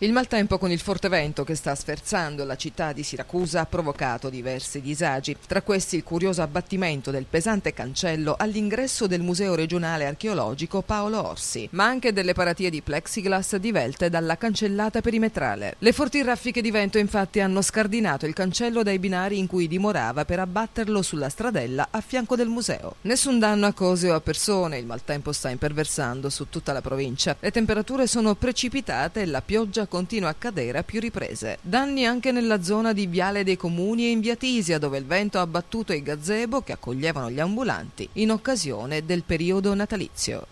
Il maltempo con il forte vento che sta sferzando la città di Siracusa ha provocato diversi disagi, tra questi il curioso abbattimento del pesante cancello all'ingresso del Museo regionale archeologico Paolo Orsi, ma anche delle paratie di plexiglass divelte dalla cancellata perimetrale. Le forti raffiche di vento infatti hanno scardinato il cancello dai binari in cui dimorava per abbatterlo sulla stradella a fianco del museo. Nessun danno a cose o a persone, il maltempo sta imperversando su tutta la provincia. Le temperature sono precipitate e la pioggia continua a cadere a più riprese. Danni anche nella zona di Viale dei Comuni e in Via Tisia, dove il vento ha abbattuto i gazebo che accoglievano gli ambulanti in occasione del periodo natalizio.